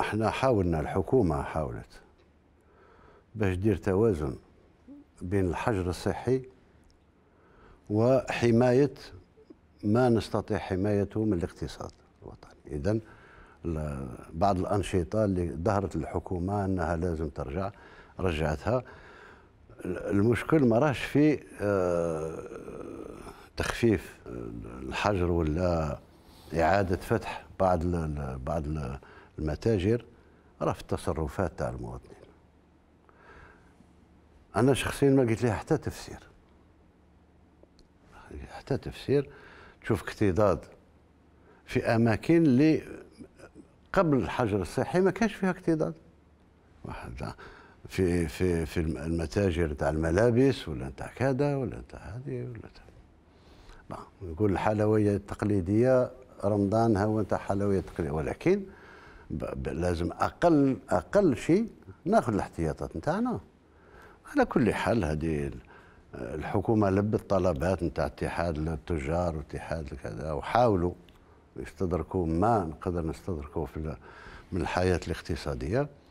احنا حاولنا الحكومه حاولت باش دير توازن بين الحجر الصحي وحمايه ما نستطيع حمايته من الاقتصاد الوطني اذا بعض الانشطه اللي ظهرت الحكومه انها لازم ترجع رجعتها المشكل ما راهش في آه، تخفيف الحجر ولا اعاده فتح بعض بعض المتاجر راه في التصرفات تاع المواطنين انا شخصيا ما قلت لها حتى تفسير حتى تفسير تشوف اكتضاد في اماكن اللي قبل الحجر الصحي ما كانش فيها اكتضاد واحد في في في المتاجر تاع الملابس ولا تاع كذا ولا تاع هذه ولا تاع يقول الحلويات التقليديه رمضان هو تاع حلويات تقليديه ولكن لازم اقل اقل شيء ناخذ الاحتياطات نتاعنا على كل حال هذه الحكومه لبت طلبات نتاع اتحاد التجار واتحاد كذا وحاولوا يستدركوا ما نقدر نستدركوا في من الحياه الاقتصاديه